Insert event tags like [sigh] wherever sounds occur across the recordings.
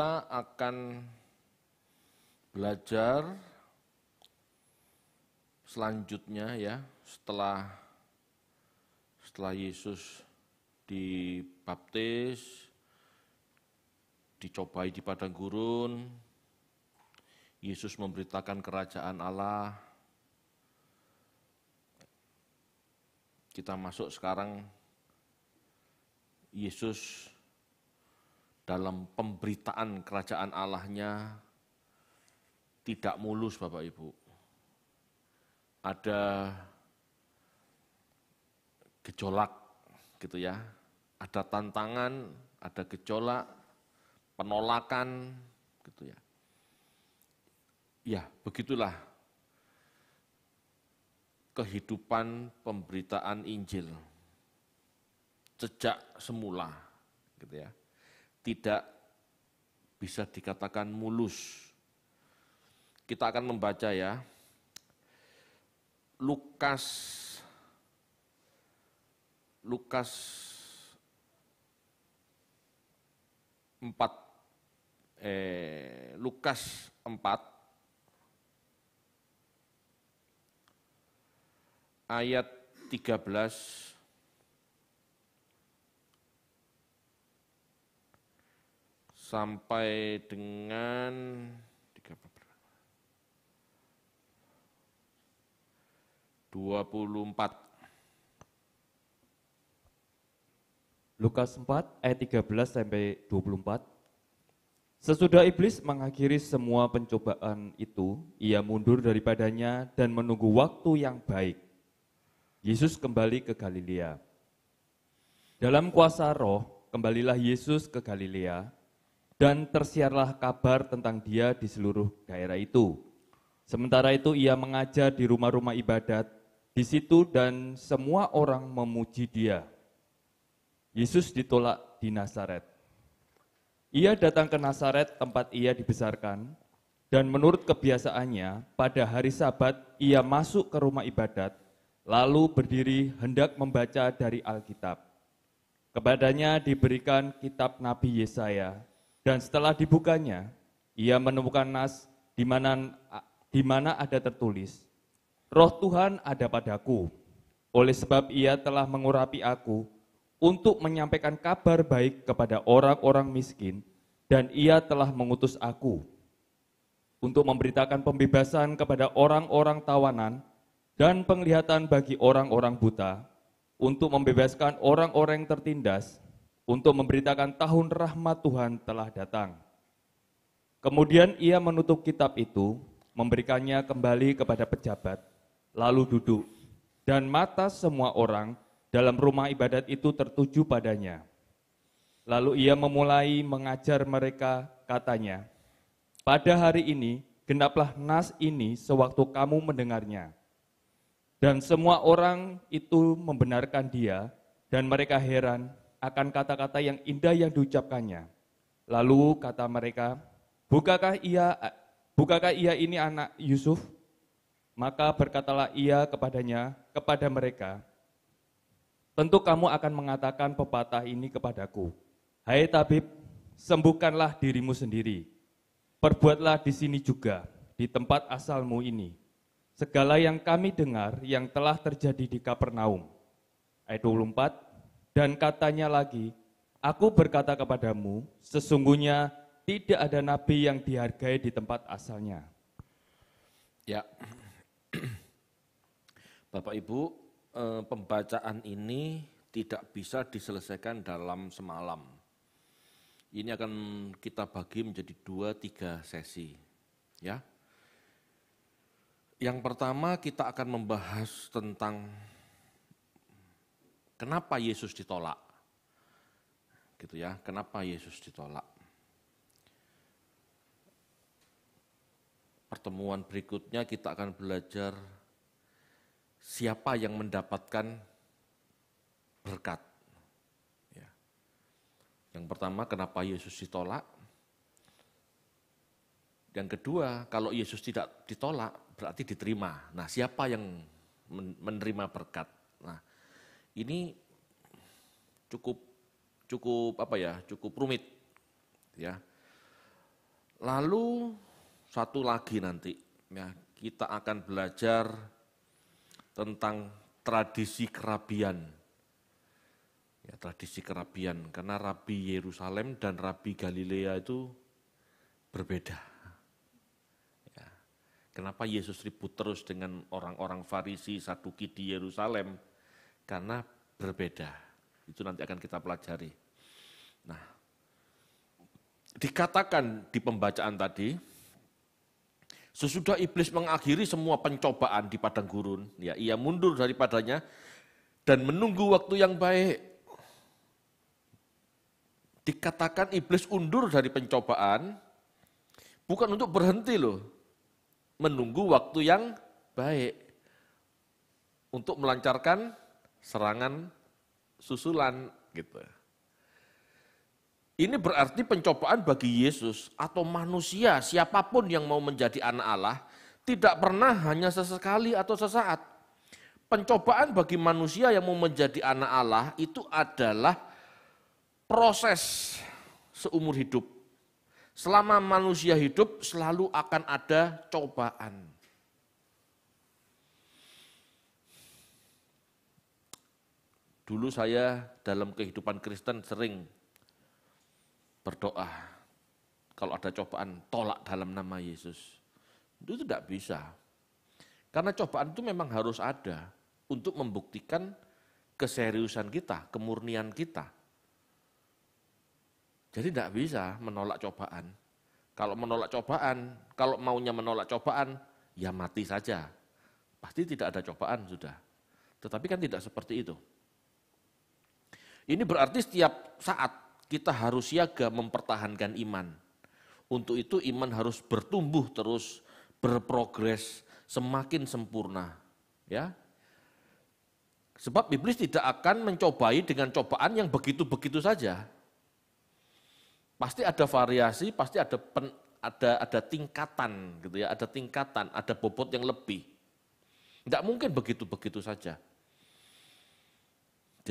kita akan belajar selanjutnya ya setelah setelah Yesus dibaptis dicobai di padang gurun Yesus memberitakan kerajaan Allah kita masuk sekarang Yesus dalam pemberitaan kerajaan Allahnya tidak mulus Bapak Ibu. Ada gejolak gitu ya. Ada tantangan, ada gejolak, penolakan gitu ya. Ya, begitulah kehidupan pemberitaan Injil sejak semula gitu ya tidak bisa dikatakan mulus. Kita akan membaca ya. Lukas Lukas 4 eh Lukas 4 ayat 13 sampai dengan 24 Lukas 4 ayat 13 sampai 24 Sesudah iblis mengakhiri semua pencobaan itu, ia mundur daripadanya dan menunggu waktu yang baik. Yesus kembali ke Galilea. Dalam kuasa roh, kembalilah Yesus ke Galilea, dan tersiarlah kabar tentang dia di seluruh daerah itu. Sementara itu ia mengajar di rumah-rumah ibadat di situ dan semua orang memuji dia. Yesus ditolak di Nazaret. Ia datang ke Nazaret tempat ia dibesarkan dan menurut kebiasaannya pada hari sabat ia masuk ke rumah ibadat lalu berdiri hendak membaca dari Alkitab. Kepadanya diberikan kitab Nabi Yesaya dan setelah dibukanya, ia menemukan nas di mana di mana ada tertulis, Roh Tuhan ada padaku, oleh sebab ia telah mengurapi aku untuk menyampaikan kabar baik kepada orang-orang miskin, dan ia telah mengutus aku untuk memberitakan pembebasan kepada orang-orang tawanan dan penglihatan bagi orang-orang buta, untuk membebaskan orang-orang tertindas, untuk memberitakan tahun rahmat Tuhan telah datang. Kemudian ia menutup kitab itu, memberikannya kembali kepada pejabat, lalu duduk, dan mata semua orang dalam rumah ibadat itu tertuju padanya. Lalu ia memulai mengajar mereka, katanya, "Pada hari ini genaplah nas ini sewaktu kamu mendengarnya." Dan semua orang itu membenarkan dia, dan mereka heran akan kata-kata yang indah yang diucapkannya. Lalu kata mereka, "Bukakah ia bukakah ia ini anak Yusuf?" Maka berkatalah ia kepadanya, kepada mereka, "Tentu kamu akan mengatakan pepatah ini kepadaku. Hai tabib, sembuhkanlah dirimu sendiri. Perbuatlah di sini juga, di tempat asalmu ini." Segala yang kami dengar yang telah terjadi di Kapernaum. Ayat 24, dan katanya lagi, Aku berkata kepadamu, sesungguhnya tidak ada nabi yang dihargai di tempat asalnya. Ya, [clears throat] Bapak Ibu, eh, pembacaan ini tidak bisa diselesaikan dalam semalam. Ini akan kita bagi menjadi dua, tiga sesi. Ya, yang pertama kita akan membahas tentang Kenapa Yesus ditolak? Gitu ya, kenapa Yesus ditolak? Pertemuan berikutnya kita akan belajar siapa yang mendapatkan berkat. Ya. Yang pertama, kenapa Yesus ditolak? Yang kedua, kalau Yesus tidak ditolak, berarti diterima. Nah, siapa yang menerima berkat? Nah, ini cukup cukup apa ya cukup rumit ya lalu satu lagi nanti ya kita akan belajar tentang tradisi kerabian ya tradisi kerabian karena Rabi Yerusalem dan Rabi Galilea itu berbeda ya. kenapa Yesus ribut terus dengan orang-orang Farisi satu di Yerusalem karena berbeda. Itu nanti akan kita pelajari. Nah, dikatakan di pembacaan tadi, sesudah iblis mengakhiri semua pencobaan di padang gurun, ya ia mundur daripadanya dan menunggu waktu yang baik. Dikatakan iblis undur dari pencobaan, bukan untuk berhenti loh, menunggu waktu yang baik untuk melancarkan serangan susulan gitu. Ini berarti pencobaan bagi Yesus atau manusia siapapun yang mau menjadi anak Allah tidak pernah hanya sesekali atau sesaat. Pencobaan bagi manusia yang mau menjadi anak Allah itu adalah proses seumur hidup. Selama manusia hidup selalu akan ada cobaan. Dulu saya dalam kehidupan Kristen sering berdoa. Kalau ada cobaan, tolak dalam nama Yesus. Itu tidak bisa. Karena cobaan itu memang harus ada untuk membuktikan keseriusan kita, kemurnian kita. Jadi tidak bisa menolak cobaan. Kalau menolak cobaan, kalau maunya menolak cobaan, ya mati saja. Pasti tidak ada cobaan sudah. Tetapi kan tidak seperti itu. Ini berarti setiap saat kita harus siaga mempertahankan iman. Untuk itu iman harus bertumbuh terus, berprogres, semakin sempurna. Ya, Sebab iblis tidak akan mencobai dengan cobaan yang begitu-begitu saja. Pasti ada variasi, pasti ada pen, ada ada tingkatan gitu ya, ada tingkatan, ada bobot yang lebih. Tidak mungkin begitu-begitu saja.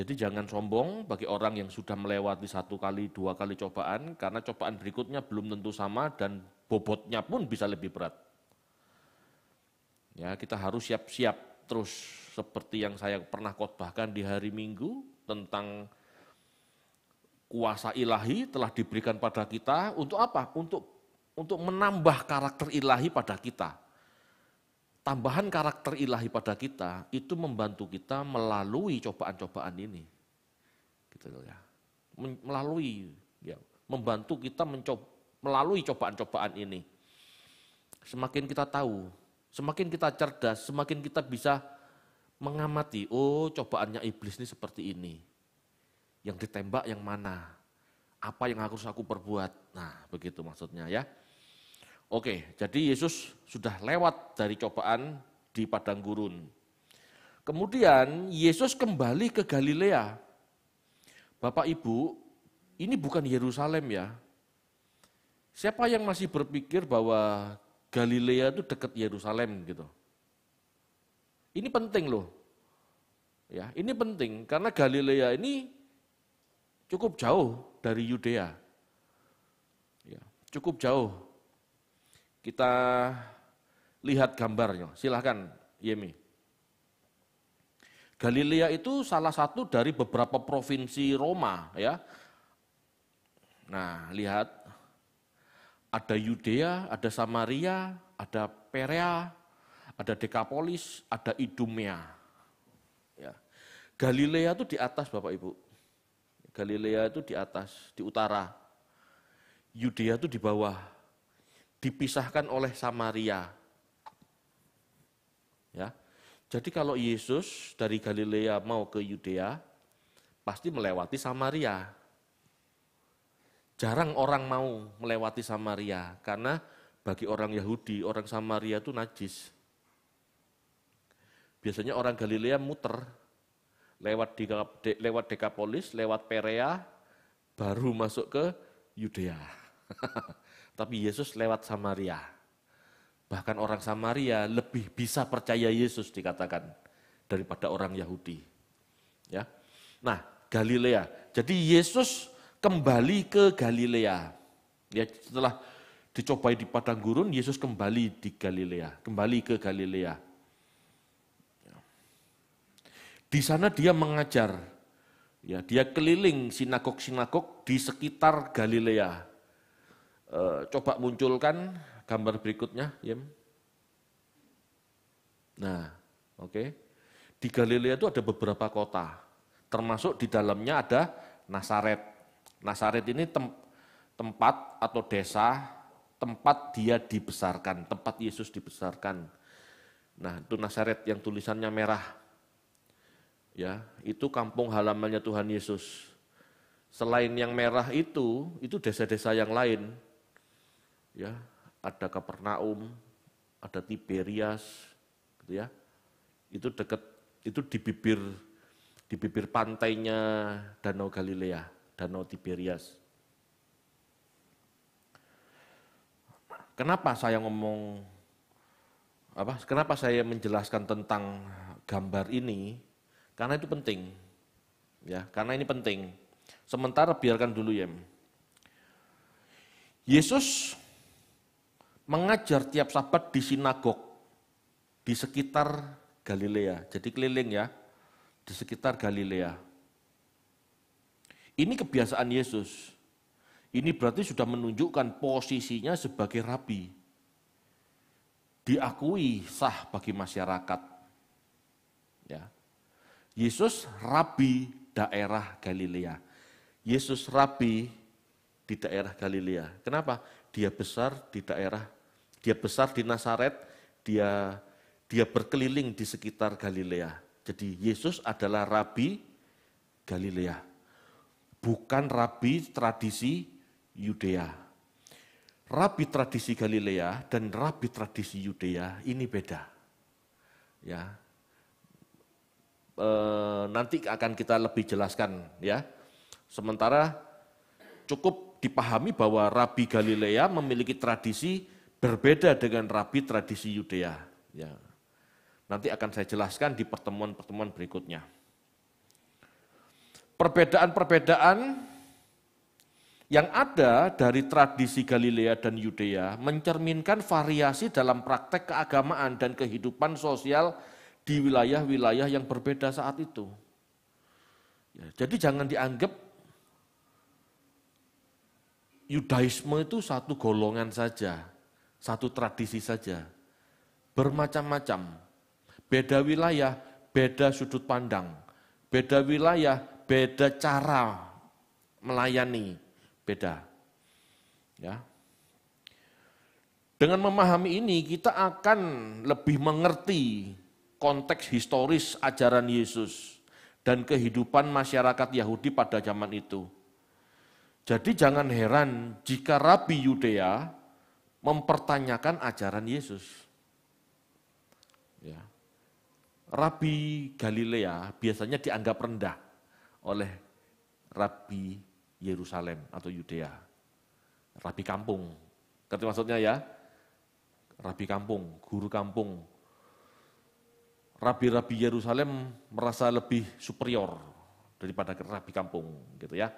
Jadi jangan sombong bagi orang yang sudah melewati satu kali, dua kali cobaan, karena cobaan berikutnya belum tentu sama dan bobotnya pun bisa lebih berat. Ya, kita harus siap-siap terus seperti yang saya pernah khotbahkan di hari Minggu tentang kuasa ilahi telah diberikan pada kita untuk apa? Untuk untuk menambah karakter ilahi pada kita tambahan karakter ilahi pada kita itu membantu kita melalui cobaan-cobaan ini. Gitu ya. Melalui ya, membantu kita mencoba melalui cobaan-cobaan ini. Semakin kita tahu, semakin kita cerdas, semakin kita bisa mengamati, oh cobaannya iblis ini seperti ini. Yang ditembak yang mana? Apa yang harus aku perbuat? Nah, begitu maksudnya ya. Oke, jadi Yesus sudah lewat dari cobaan di padang gurun. Kemudian Yesus kembali ke Galilea. Bapak Ibu, ini bukan Yerusalem ya. Siapa yang masih berpikir bahwa Galilea itu dekat Yerusalem gitu? Ini penting loh. Ya, ini penting karena Galilea ini cukup jauh dari Yudea. Ya, cukup jauh kita lihat gambarnya. Silahkan Yemi. Galilea itu salah satu dari beberapa provinsi Roma ya. Nah, lihat ada Yudea, ada Samaria, ada Perea, ada Dekapolis, ada Idumea. Ya. Galilea itu di atas Bapak Ibu. Galilea itu di atas, di utara. Yudea itu di bawah dipisahkan oleh Samaria. Ya. Jadi kalau Yesus dari Galilea mau ke Yudea, pasti melewati Samaria. Jarang orang mau melewati Samaria karena bagi orang Yahudi, orang Samaria itu najis. Biasanya orang Galilea muter lewat di de, lewat Dekapolis, lewat Perea, baru masuk ke Yudea. [laughs] Tapi Yesus lewat Samaria. Bahkan orang Samaria lebih bisa percaya Yesus dikatakan daripada orang Yahudi. Ya. Nah, Galilea. Jadi Yesus kembali ke Galilea. Ya, setelah dicobai di padang gurun, Yesus kembali di Galilea, kembali ke Galilea. Ya. Di sana dia mengajar. Ya, dia keliling sinagog-sinagog di sekitar Galilea. E, coba munculkan gambar berikutnya, Yem. Nah, oke. Okay. Di Galilea itu ada beberapa kota, termasuk di dalamnya ada Nasaret. Nasaret ini tem, tempat atau desa tempat dia dibesarkan, tempat Yesus dibesarkan. Nah, itu Nasaret yang tulisannya merah. Ya, itu kampung halamannya Tuhan Yesus. Selain yang merah itu, itu desa-desa yang lain ya ada Kapernaum, ada Tiberias, gitu ya. Itu dekat, itu di bibir di bibir pantainya Danau Galilea, Danau Tiberias. Kenapa saya ngomong apa? Kenapa saya menjelaskan tentang gambar ini? Karena itu penting. Ya, karena ini penting. Sementara biarkan dulu ya. Yesus mengajar tiap sabat di sinagog di sekitar Galilea. Jadi keliling ya, di sekitar Galilea. Ini kebiasaan Yesus. Ini berarti sudah menunjukkan posisinya sebagai rabi. Diakui sah bagi masyarakat. Ya. Yesus rabi daerah Galilea. Yesus rabi di daerah Galilea. Kenapa? Dia besar di daerah dia besar di Nazaret, dia dia berkeliling di sekitar Galilea. Jadi Yesus adalah rabi Galilea. Bukan rabi tradisi Yudea. Rabi tradisi Galilea dan rabi tradisi Yudea ini beda. Ya. E, nanti akan kita lebih jelaskan ya. Sementara cukup dipahami bahwa rabi Galilea memiliki tradisi Berbeda dengan rabi tradisi Yudea. Ya. Nanti akan saya jelaskan di pertemuan-pertemuan berikutnya. Perbedaan-perbedaan yang ada dari tradisi Galilea dan Yudea mencerminkan variasi dalam praktek keagamaan dan kehidupan sosial di wilayah-wilayah yang berbeda saat itu. Ya, jadi jangan dianggap Yudaisme itu satu golongan saja satu tradisi saja. Bermacam-macam. Beda wilayah, beda sudut pandang. Beda wilayah, beda cara melayani. Beda. Ya. Dengan memahami ini kita akan lebih mengerti konteks historis ajaran Yesus dan kehidupan masyarakat Yahudi pada zaman itu. Jadi jangan heran jika Rabi Yudea mempertanyakan ajaran Yesus. Ya. Rabi Galilea biasanya dianggap rendah oleh Rabi Yerusalem atau Yudea. Rabi kampung. Ngerti maksudnya ya? Rabi kampung, guru kampung. Rabi-rabi Yerusalem merasa lebih superior daripada rabi kampung gitu ya.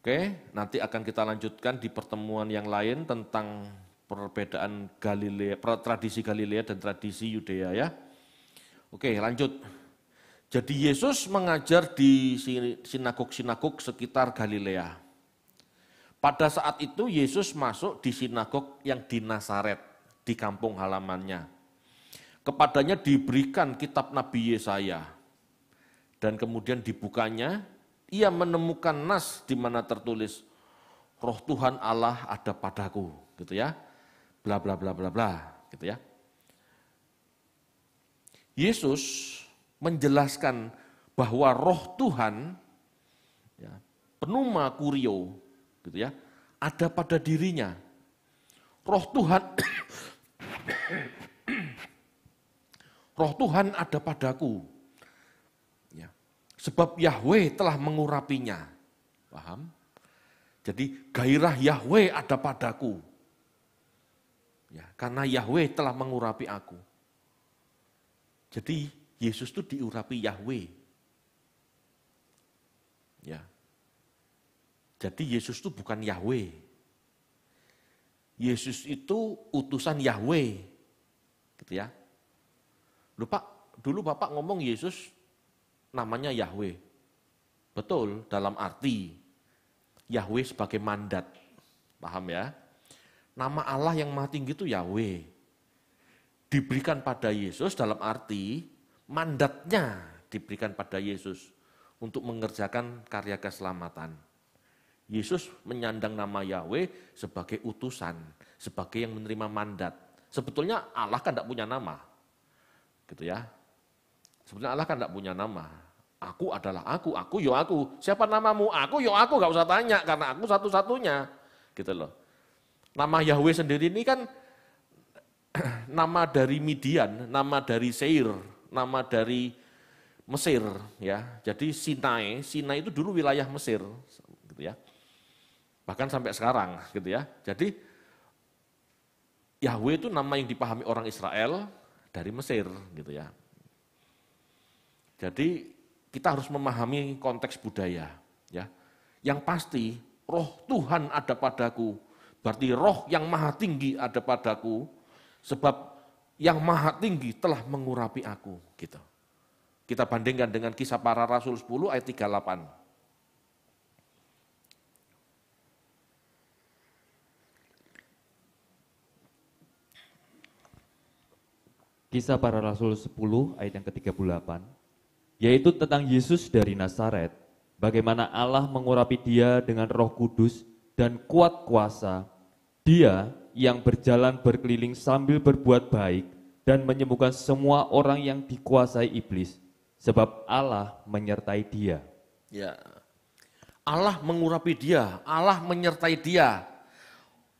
Oke, nanti akan kita lanjutkan di pertemuan yang lain tentang perbedaan Galilea, tradisi Galilea dan tradisi Yudea ya. Oke, lanjut. Jadi Yesus mengajar di sinagog-sinagog sekitar Galilea. Pada saat itu Yesus masuk di sinagog yang di Nasaret, di kampung halamannya. Kepadanya diberikan kitab Nabi Yesaya. Dan kemudian dibukanya ia menemukan nas di mana tertulis roh Tuhan Allah ada padaku, gitu ya. Bla bla bla bla bla, gitu ya. Yesus menjelaskan bahwa roh Tuhan ya, penuma kurio gitu ya, ada pada dirinya. Roh Tuhan [coughs] Roh Tuhan ada padaku. Sebab Yahweh telah mengurapinya. Paham? Jadi gairah Yahweh ada padaku. Ya, karena Yahweh telah mengurapi aku. Jadi Yesus itu diurapi Yahweh. Ya. Jadi Yesus itu bukan Yahweh. Yesus itu utusan Yahweh. Gitu ya. Lupa dulu Bapak ngomong Yesus namanya Yahweh. Betul, dalam arti Yahweh sebagai mandat. Paham ya? Nama Allah yang maha tinggi itu Yahweh. Diberikan pada Yesus dalam arti mandatnya diberikan pada Yesus untuk mengerjakan karya keselamatan. Yesus menyandang nama Yahweh sebagai utusan, sebagai yang menerima mandat. Sebetulnya Allah kan tidak punya nama. Gitu ya. Sebenarnya Allah kan tidak punya nama. Aku adalah aku, aku yo ya aku. Siapa namamu? Aku yo ya aku, gak usah tanya karena aku satu-satunya. Gitu loh. Nama Yahweh sendiri ini kan [clears throat] nama dari Midian, nama dari Seir, nama dari Mesir ya. Jadi Sinai, Sinai itu dulu wilayah Mesir gitu ya. Bahkan sampai sekarang gitu ya. Jadi Yahweh itu nama yang dipahami orang Israel dari Mesir gitu ya. Jadi kita harus memahami konteks budaya. ya. Yang pasti roh Tuhan ada padaku, berarti roh yang maha tinggi ada padaku, sebab yang maha tinggi telah mengurapi aku. Gitu. Kita bandingkan dengan kisah para rasul 10 ayat 38. Kisah para Rasul 10 ayat yang ke-38 yaitu tentang Yesus dari Nazaret, bagaimana Allah mengurapi dia dengan roh kudus dan kuat kuasa, dia yang berjalan berkeliling sambil berbuat baik dan menyembuhkan semua orang yang dikuasai iblis, sebab Allah menyertai dia. Ya. Allah mengurapi dia, Allah menyertai dia.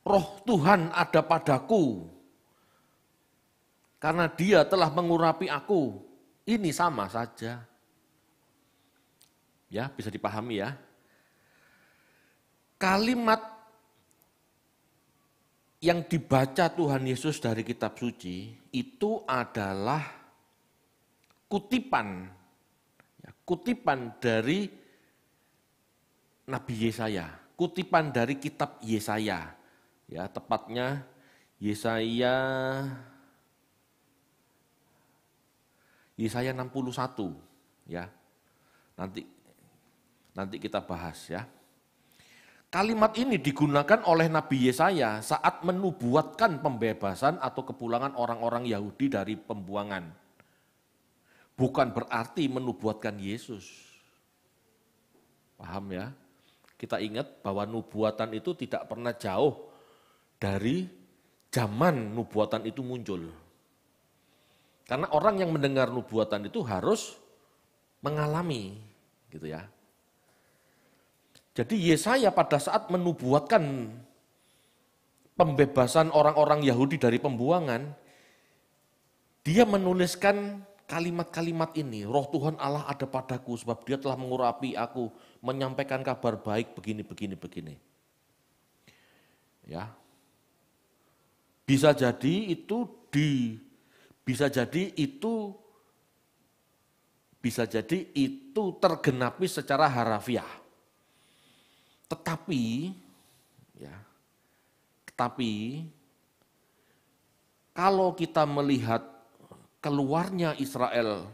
Roh Tuhan ada padaku. Karena dia telah mengurapi aku. Ini sama saja. Ya, bisa dipahami ya. Kalimat yang dibaca Tuhan Yesus dari kitab suci itu adalah kutipan ya, kutipan dari Nabi Yesaya, kutipan dari kitab Yesaya. Ya, tepatnya Yesaya Yesaya 61 ya. Nanti Nanti kita bahas ya. Kalimat ini digunakan oleh Nabi Yesaya saat menubuatkan pembebasan atau kepulangan orang-orang Yahudi dari pembuangan. Bukan berarti menubuatkan Yesus. Paham ya? Kita ingat bahwa nubuatan itu tidak pernah jauh dari zaman nubuatan itu muncul. Karena orang yang mendengar nubuatan itu harus mengalami gitu ya. Jadi Yesaya pada saat menubuatkan pembebasan orang-orang Yahudi dari pembuangan, dia menuliskan kalimat-kalimat ini, roh Tuhan Allah ada padaku sebab dia telah mengurapi aku, menyampaikan kabar baik begini, begini, begini. Ya, bisa jadi itu di, bisa jadi itu, bisa jadi itu tergenapi secara harafiah tetapi ya, tetapi kalau kita melihat keluarnya Israel,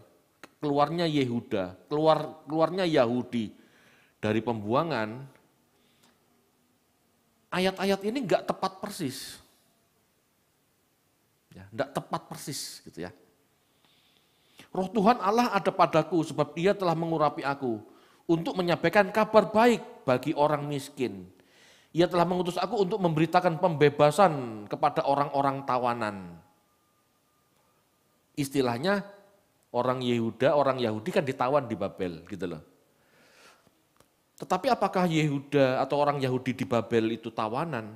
keluarnya Yehuda, keluar keluarnya Yahudi dari pembuangan, ayat-ayat ini nggak tepat persis. Ya, nggak tepat persis gitu ya. Roh Tuhan Allah ada padaku sebab dia telah mengurapi aku untuk menyampaikan kabar baik bagi orang miskin. Ia telah mengutus aku untuk memberitakan pembebasan kepada orang-orang tawanan. Istilahnya orang Yehuda, orang Yahudi kan ditawan di Babel gitu loh. Tetapi apakah Yehuda atau orang Yahudi di Babel itu tawanan?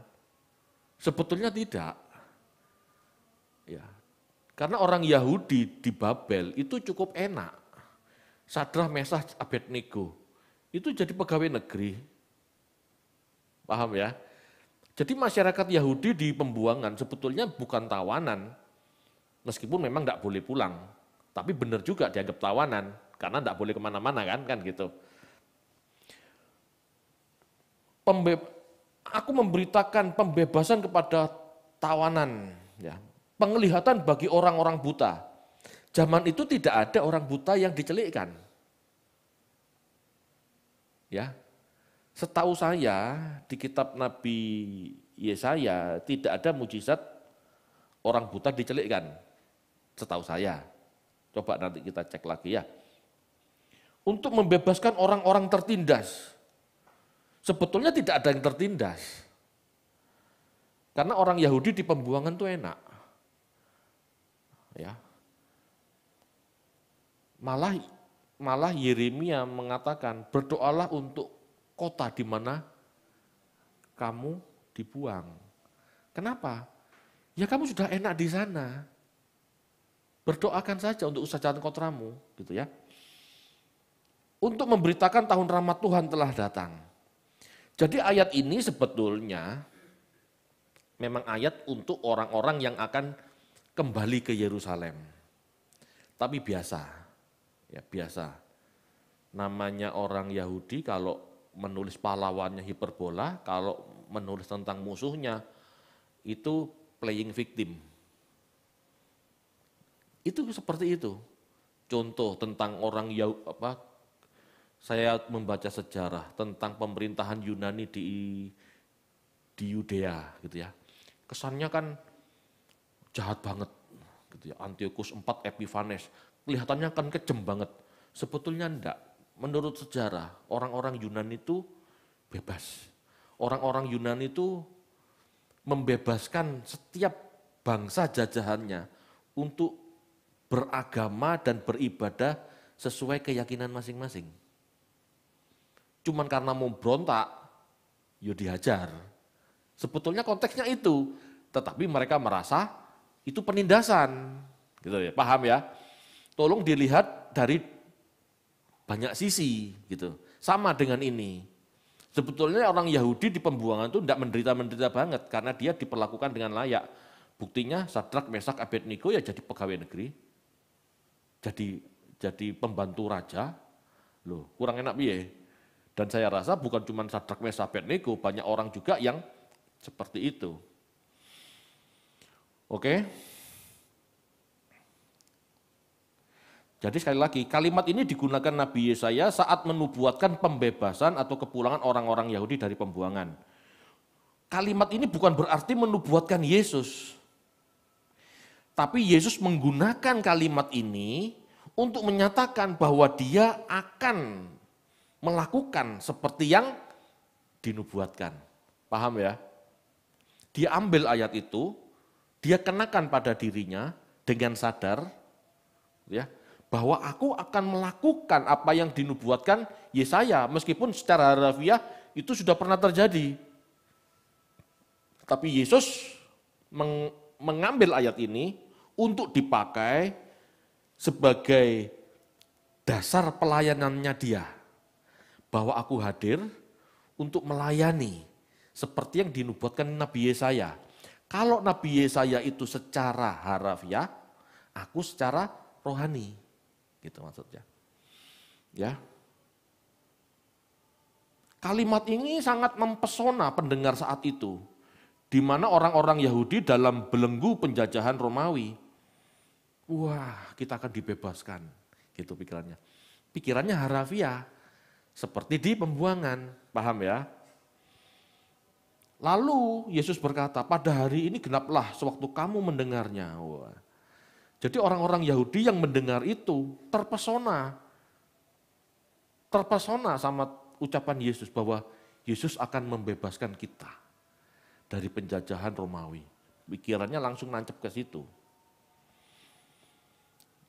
Sebetulnya tidak. Ya. Karena orang Yahudi di Babel itu cukup enak. Sadrah, Mesah, Abednego itu jadi pegawai negeri. Paham ya? Jadi masyarakat Yahudi di pembuangan sebetulnya bukan tawanan. Meskipun memang tidak boleh pulang. Tapi benar juga dianggap tawanan. Karena tidak boleh kemana-mana kan, kan gitu. Pembe aku memberitakan pembebasan kepada tawanan. Ya. Penglihatan bagi orang-orang buta. Zaman itu tidak ada orang buta yang dicelikkan Ya. Setahu saya di kitab Nabi Yesaya tidak ada mujizat orang buta dicelikkan. Setahu saya. Coba nanti kita cek lagi ya. Untuk membebaskan orang-orang tertindas. Sebetulnya tidak ada yang tertindas. Karena orang Yahudi di pembuangan itu enak. Ya. Malah malah Yeremia mengatakan, berdoalah untuk kota di mana kamu dibuang. Kenapa? Ya kamu sudah enak di sana. Berdoakan saja untuk usaha jalan kotramu, gitu ya. Untuk memberitakan tahun rahmat Tuhan telah datang. Jadi ayat ini sebetulnya memang ayat untuk orang-orang yang akan kembali ke Yerusalem. Tapi biasa, ya biasa. Namanya orang Yahudi kalau menulis pahlawannya hiperbola, kalau menulis tentang musuhnya itu playing victim. Itu seperti itu. Contoh tentang orang Yahudi, apa saya membaca sejarah tentang pemerintahan Yunani di di Yudea gitu ya. Kesannya kan jahat banget gitu ya. Antiochus 4 Epiphanes kelihatannya akan kejem banget. Sebetulnya enggak. Menurut sejarah, orang-orang Yunani itu bebas. Orang-orang Yunani itu membebaskan setiap bangsa jajahannya untuk beragama dan beribadah sesuai keyakinan masing-masing. Cuman karena mau berontak, ya dihajar. Sebetulnya konteksnya itu, tetapi mereka merasa itu penindasan. Gitu ya, paham ya? Tolong dilihat dari banyak sisi gitu. Sama dengan ini. Sebetulnya orang Yahudi di pembuangan itu tidak menderita-menderita banget karena dia diperlakukan dengan layak. Buktinya Sadrak, Mesak, Abednego ya jadi pegawai negeri, jadi jadi pembantu raja. Loh, kurang enak piye? Dan saya rasa bukan cuma Sadrak, Mesak, Abednego, banyak orang juga yang seperti itu. Oke. Okay? Jadi sekali lagi, kalimat ini digunakan Nabi Yesaya saat menubuatkan pembebasan atau kepulangan orang-orang Yahudi dari pembuangan. Kalimat ini bukan berarti menubuatkan Yesus. Tapi Yesus menggunakan kalimat ini untuk menyatakan bahwa dia akan melakukan seperti yang dinubuatkan. Paham ya? Dia ambil ayat itu, dia kenakan pada dirinya dengan sadar, ya, bahwa aku akan melakukan apa yang dinubuatkan Yesaya, meskipun secara harfiah itu sudah pernah terjadi. Tapi Yesus meng, mengambil ayat ini untuk dipakai sebagai dasar pelayanannya dia. Bahwa aku hadir untuk melayani seperti yang dinubuatkan Nabi Yesaya. Kalau Nabi Yesaya itu secara harafiah, aku secara rohani. Gitu maksudnya. Ya. Kalimat ini sangat mempesona pendengar saat itu. Di mana orang-orang Yahudi dalam belenggu penjajahan Romawi. Wah, kita akan dibebaskan. Gitu pikirannya. Pikirannya harafiah. Seperti di pembuangan, paham ya? Lalu Yesus berkata, pada hari ini genaplah sewaktu kamu mendengarnya. Wah. Jadi orang-orang Yahudi yang mendengar itu terpesona. Terpesona sama ucapan Yesus bahwa Yesus akan membebaskan kita dari penjajahan Romawi. Pikirannya langsung nancep ke situ.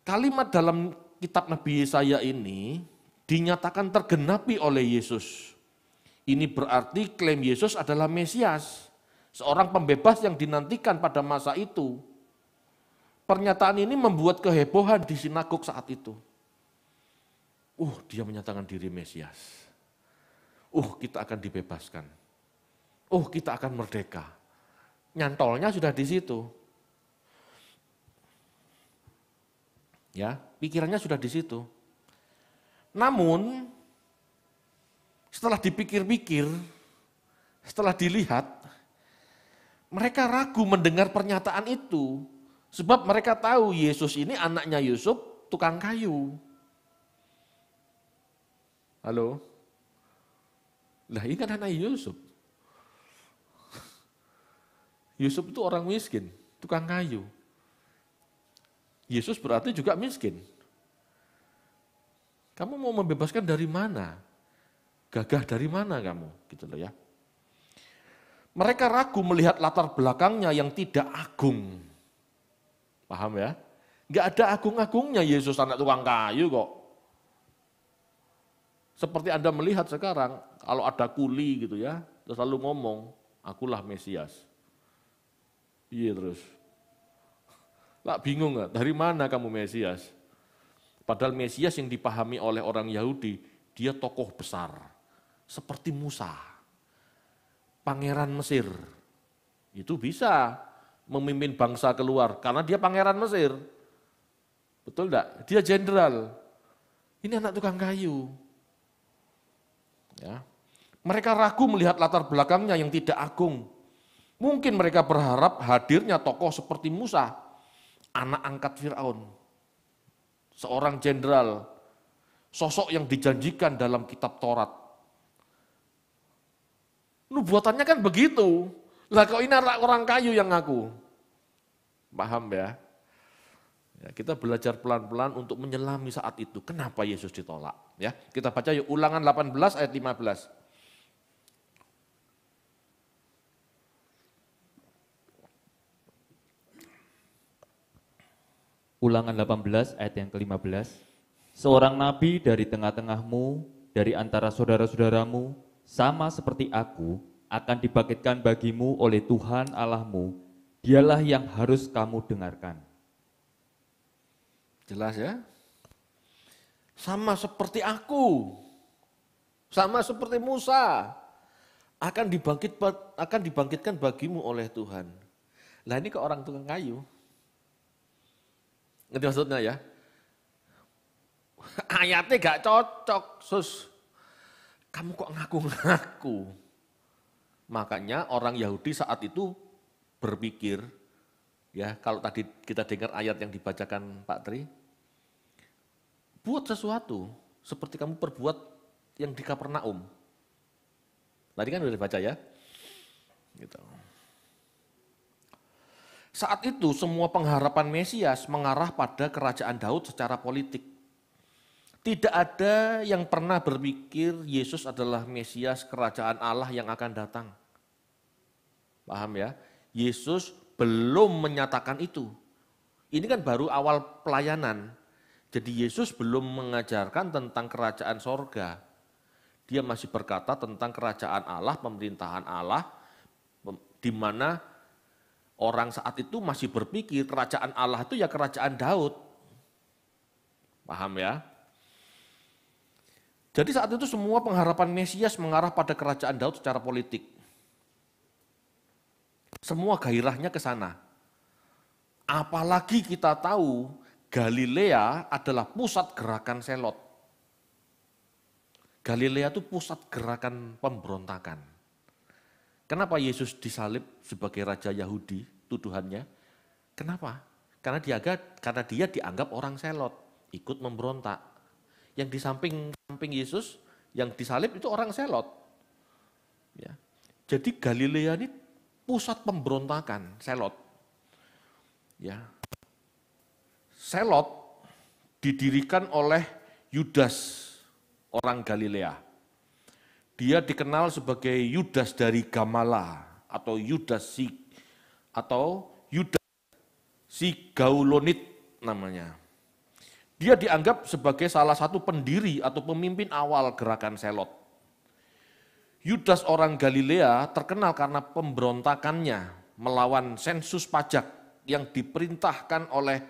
Kalimat dalam kitab Nabi Yesaya ini dinyatakan tergenapi oleh Yesus. Ini berarti klaim Yesus adalah Mesias, seorang pembebas yang dinantikan pada masa itu Pernyataan ini membuat kehebohan di sinagog saat itu. Uh, dia menyatakan diri Mesias. Uh, kita akan dibebaskan. Uh, kita akan merdeka. Nyantolnya sudah di situ. Ya, pikirannya sudah di situ. Namun setelah dipikir-pikir, setelah dilihat, mereka ragu mendengar pernyataan itu. Sebab mereka tahu Yesus ini anaknya Yusuf tukang kayu. Halo? Lah ini kan anak Yusuf. Yusuf itu orang miskin, tukang kayu. Yesus berarti juga miskin. Kamu mau membebaskan dari mana? Gagah dari mana kamu? Gitu loh ya. Mereka ragu melihat latar belakangnya yang tidak agung. Paham ya? Enggak ada agung-agungnya Yesus anak tukang kayu kok. Seperti Anda melihat sekarang, kalau ada kuli gitu ya, terus lalu ngomong, akulah Mesias. Iya terus. [laughs] Lah bingung nggak, dari mana kamu Mesias? Padahal Mesias yang dipahami oleh orang Yahudi, dia tokoh besar. Seperti Musa, pangeran Mesir. Itu bisa, memimpin bangsa keluar karena dia pangeran Mesir. Betul enggak? Dia jenderal. Ini anak tukang kayu. Ya. Mereka ragu melihat latar belakangnya yang tidak agung. Mungkin mereka berharap hadirnya tokoh seperti Musa, anak angkat Firaun, seorang jenderal, sosok yang dijanjikan dalam kitab Taurat. Nubuatannya kan begitu. Lah kok ini orang kayu yang ngaku? Paham ya? ya kita belajar pelan-pelan untuk menyelami saat itu. Kenapa Yesus ditolak? Ya, kita baca yuk Ulangan 18 ayat 15. Ulangan 18 ayat yang ke-15. Seorang nabi dari tengah-tengahmu, dari antara saudara-saudaramu, sama seperti aku, akan dibangkitkan bagimu oleh Tuhan Allahmu Dialah yang harus kamu dengarkan. Jelas ya? Sama seperti aku. Sama seperti Musa. Akan dibangkit akan dibangkitkan bagimu oleh Tuhan. Nah ini ke orang tukang kayu. Ngerti maksudnya ya? [laughs] Ayatnya gak cocok, sus. Kamu kok ngaku-ngaku? Makanya orang Yahudi saat itu berpikir, ya kalau tadi kita dengar ayat yang dibacakan Pak Tri, buat sesuatu seperti kamu perbuat yang di Kapernaum. Tadi kan udah dibaca ya. Gitu. Saat itu semua pengharapan Mesias mengarah pada kerajaan Daud secara politik. Tidak ada yang pernah berpikir Yesus adalah Mesias kerajaan Allah yang akan datang. Paham ya? Yesus belum menyatakan itu. Ini kan baru awal pelayanan. Jadi Yesus belum mengajarkan tentang kerajaan sorga. Dia masih berkata tentang kerajaan Allah, pemerintahan Allah, di mana orang saat itu masih berpikir kerajaan Allah itu ya kerajaan Daud. Paham ya? Jadi saat itu semua pengharapan Mesias mengarah pada kerajaan Daud secara politik. Semua gairahnya ke sana. Apalagi kita tahu Galilea adalah pusat gerakan selot. Galilea itu pusat gerakan pemberontakan. Kenapa Yesus disalib sebagai raja Yahudi tuduhannya? Kenapa? Karena dia karena dia dianggap orang selot, ikut memberontak. Yang di samping samping Yesus yang disalib itu orang selot. Ya. Jadi Galilea ini pusat pemberontakan Selot. Ya. Selot didirikan oleh Yudas orang Galilea. Dia dikenal sebagai Yudas dari Gamala atau Yudas si atau Yudas si Gaulonit namanya. Dia dianggap sebagai salah satu pendiri atau pemimpin awal gerakan Selot. Yudas orang Galilea terkenal karena pemberontakannya melawan sensus pajak yang diperintahkan oleh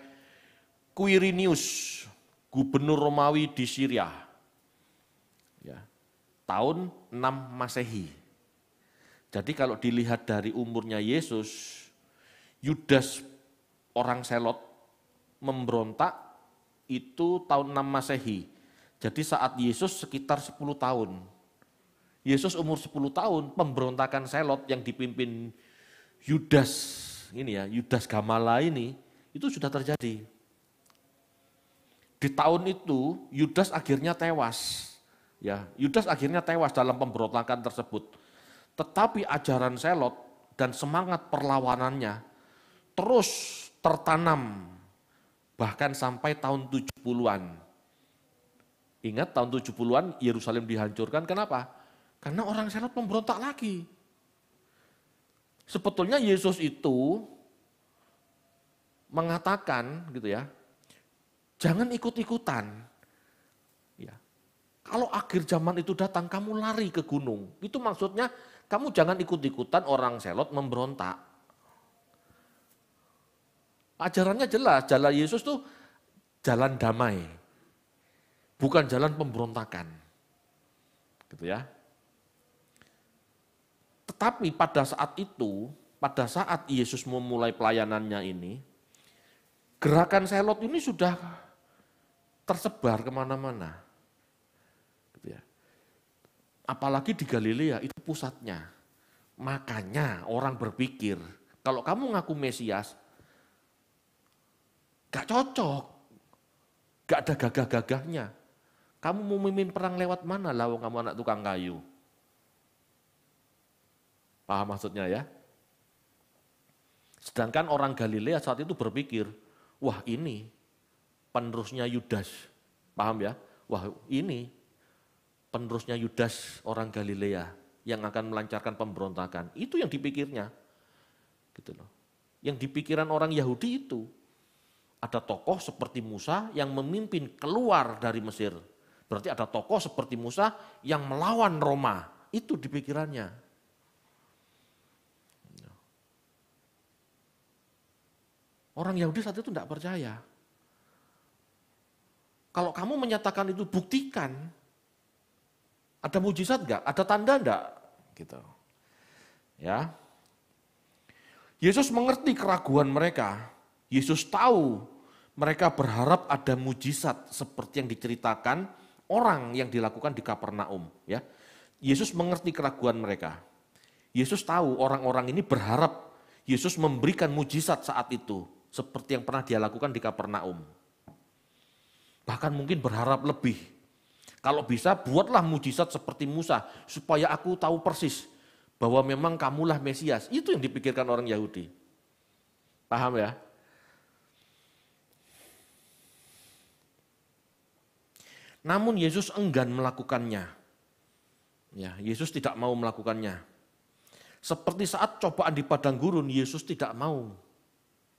Quirinius, gubernur Romawi di Syria. Ya, tahun 6 Masehi. Jadi kalau dilihat dari umurnya Yesus, Yudas orang Selot memberontak itu tahun 6 Masehi. Jadi saat Yesus sekitar 10 tahun Yesus umur 10 tahun pemberontakan Selot yang dipimpin Yudas ini ya, Yudas Gamala ini itu sudah terjadi. Di tahun itu Yudas akhirnya tewas. Ya, Yudas akhirnya tewas dalam pemberontakan tersebut. Tetapi ajaran Selot dan semangat perlawanannya terus tertanam bahkan sampai tahun 70-an. Ingat tahun 70-an Yerusalem dihancurkan kenapa? Karena orang Sarot pemberontak lagi. Sebetulnya Yesus itu mengatakan gitu ya, jangan ikut-ikutan. Ya. Kalau akhir zaman itu datang kamu lari ke gunung. Itu maksudnya kamu jangan ikut-ikutan orang selot memberontak. Ajarannya jelas, jalan Yesus tuh jalan damai. Bukan jalan pemberontakan. Gitu ya. Tapi pada saat itu, pada saat Yesus memulai pelayanannya ini, gerakan selot ini sudah tersebar kemana-mana. Gitu ya. Apalagi di Galilea itu pusatnya. Makanya orang berpikir, kalau kamu ngaku Mesias, gak cocok, gak ada gagah-gagahnya. Kamu mau mimpin perang lewat mana lawang kamu anak tukang kayu? Paham maksudnya ya? Sedangkan orang Galilea saat itu berpikir, wah ini penerusnya Yudas. Paham ya? Wah ini penerusnya Yudas orang Galilea yang akan melancarkan pemberontakan. Itu yang dipikirnya. Gitu loh. Yang dipikiran orang Yahudi itu ada tokoh seperti Musa yang memimpin keluar dari Mesir. Berarti ada tokoh seperti Musa yang melawan Roma. Itu dipikirannya. Orang Yahudi saat itu tidak percaya. Kalau kamu menyatakan itu buktikan, ada mujizat enggak? Ada tanda enggak? Gitu. Ya. Yesus mengerti keraguan mereka. Yesus tahu mereka berharap ada mujizat seperti yang diceritakan orang yang dilakukan di Kapernaum, ya. Yesus mengerti keraguan mereka. Yesus tahu orang-orang ini berharap Yesus memberikan mujizat saat itu seperti yang pernah dia lakukan di Kapernaum. Bahkan mungkin berharap lebih. Kalau bisa buatlah mujizat seperti Musa supaya aku tahu persis bahwa memang kamulah Mesias. Itu yang dipikirkan orang Yahudi. Paham ya? Namun Yesus enggan melakukannya. Ya, Yesus tidak mau melakukannya. Seperti saat cobaan di padang gurun, Yesus tidak mau